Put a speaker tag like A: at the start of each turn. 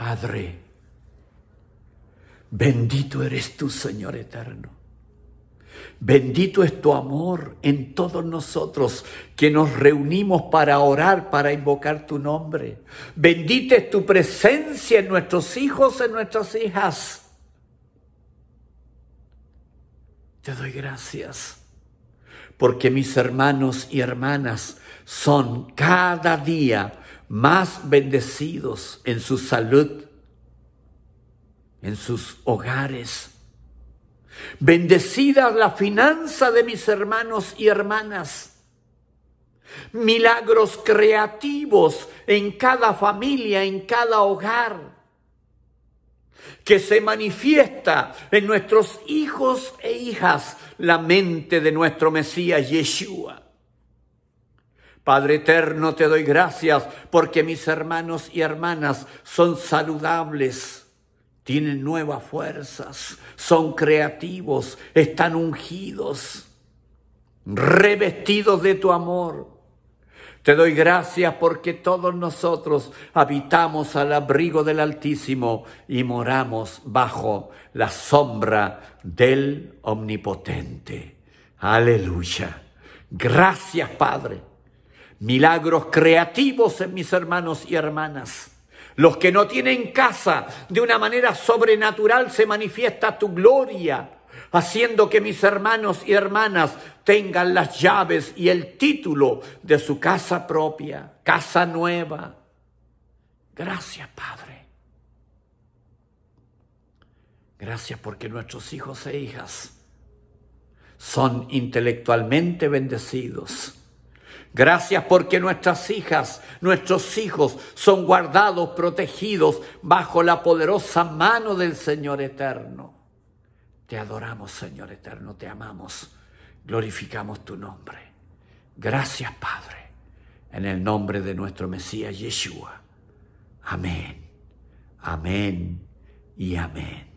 A: Padre, bendito eres tú, Señor eterno. Bendito es tu amor en todos nosotros que nos reunimos para orar, para invocar tu nombre. Bendita es tu presencia en nuestros hijos, en nuestras hijas. Te doy gracias porque mis hermanos y hermanas son cada día más bendecidos en su salud, en sus hogares. Bendecida la finanza de mis hermanos y hermanas. Milagros creativos en cada familia, en cada hogar, que se manifiesta en nuestros hijos e hijas la mente de nuestro Mesías Yeshua. Padre eterno, te doy gracias porque mis hermanos y hermanas son saludables, tienen nuevas fuerzas, son creativos, están ungidos, revestidos de tu amor. Te doy gracias porque todos nosotros habitamos al abrigo del Altísimo y moramos bajo la sombra del Omnipotente. Aleluya. Gracias, Padre milagros creativos en mis hermanos y hermanas. Los que no tienen casa, de una manera sobrenatural se manifiesta tu gloria, haciendo que mis hermanos y hermanas tengan las llaves y el título de su casa propia, casa nueva. Gracias, Padre. Gracias porque nuestros hijos e hijas son intelectualmente bendecidos Gracias porque nuestras hijas, nuestros hijos son guardados, protegidos bajo la poderosa mano del Señor eterno. Te adoramos, Señor eterno, te amamos, glorificamos tu nombre. Gracias, Padre, en el nombre de nuestro Mesías Yeshua. Amén, amén y amén.